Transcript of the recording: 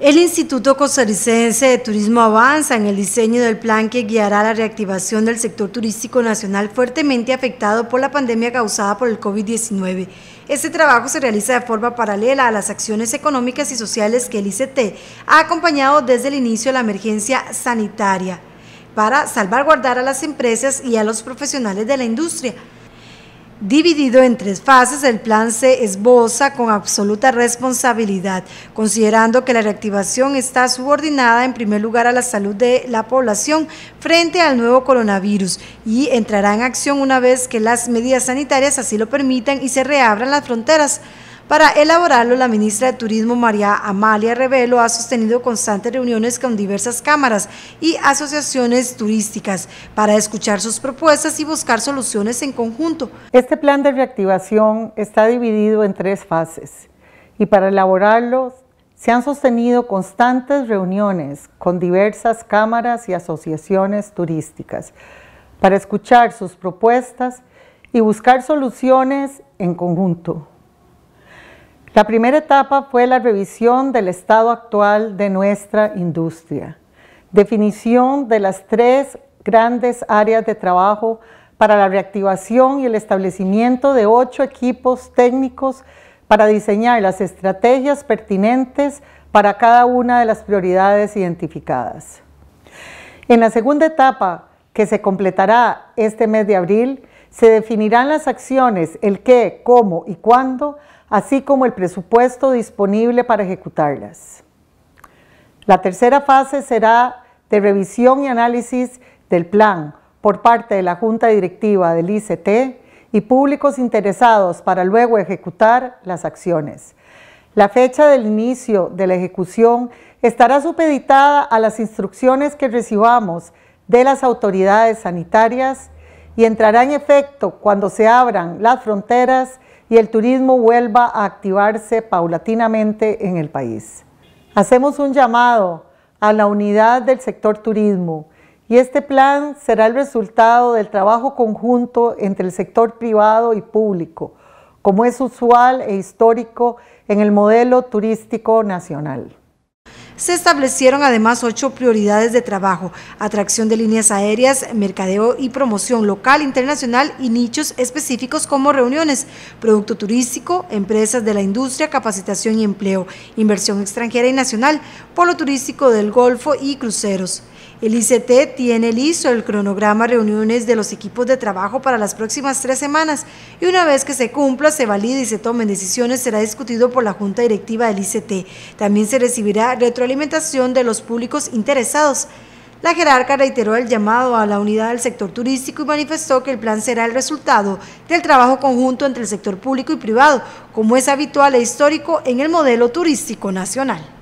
El Instituto Costarricense de Turismo avanza en el diseño del plan que guiará la reactivación del sector turístico nacional fuertemente afectado por la pandemia causada por el COVID-19. Este trabajo se realiza de forma paralela a las acciones económicas y sociales que el ICT ha acompañado desde el inicio de la emergencia sanitaria para salvaguardar a las empresas y a los profesionales de la industria. Dividido en tres fases, el plan se esboza con absoluta responsabilidad, considerando que la reactivación está subordinada en primer lugar a la salud de la población frente al nuevo coronavirus y entrará en acción una vez que las medidas sanitarias así lo permitan y se reabran las fronteras. Para elaborarlo, la ministra de Turismo María Amalia Revelo ha sostenido constantes reuniones con diversas cámaras y asociaciones turísticas para escuchar sus propuestas y buscar soluciones en conjunto. Este plan de reactivación está dividido en tres fases y para elaborarlo se han sostenido constantes reuniones con diversas cámaras y asociaciones turísticas para escuchar sus propuestas y buscar soluciones en conjunto. La primera etapa fue la revisión del estado actual de nuestra industria, definición de las tres grandes áreas de trabajo para la reactivación y el establecimiento de ocho equipos técnicos para diseñar las estrategias pertinentes para cada una de las prioridades identificadas. En la segunda etapa, que se completará este mes de abril, se definirán las acciones, el qué, cómo y cuándo así como el presupuesto disponible para ejecutarlas. La tercera fase será de revisión y análisis del plan por parte de la Junta Directiva del ICT y públicos interesados para luego ejecutar las acciones. La fecha del inicio de la ejecución estará supeditada a las instrucciones que recibamos de las autoridades sanitarias y entrará en efecto cuando se abran las fronteras y el turismo vuelva a activarse paulatinamente en el país. Hacemos un llamado a la unidad del sector turismo y este plan será el resultado del trabajo conjunto entre el sector privado y público, como es usual e histórico en el modelo turístico nacional se establecieron además ocho prioridades de trabajo, atracción de líneas aéreas, mercadeo y promoción local, internacional y nichos específicos como reuniones, producto turístico, empresas de la industria, capacitación y empleo, inversión extranjera y nacional, polo turístico del Golfo y cruceros. El ICT tiene listo el cronograma reuniones de los equipos de trabajo para las próximas tres semanas y una vez que se cumpla, se valide y se tomen decisiones, será discutido por la Junta Directiva del ICT. También se recibirá retroalimentación de los públicos interesados. La jerarca reiteró el llamado a la unidad del sector turístico y manifestó que el plan será el resultado del trabajo conjunto entre el sector público y privado, como es habitual e histórico en el modelo turístico nacional.